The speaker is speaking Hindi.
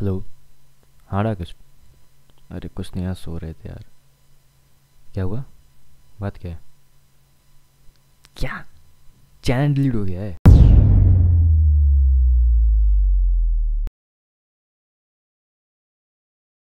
हेलो हाँ राकेश अरे कुछ नहीं यहाँ सो रहे थे यार क्या हुआ बात क्या है क्या चैनल डिलीट हो गया है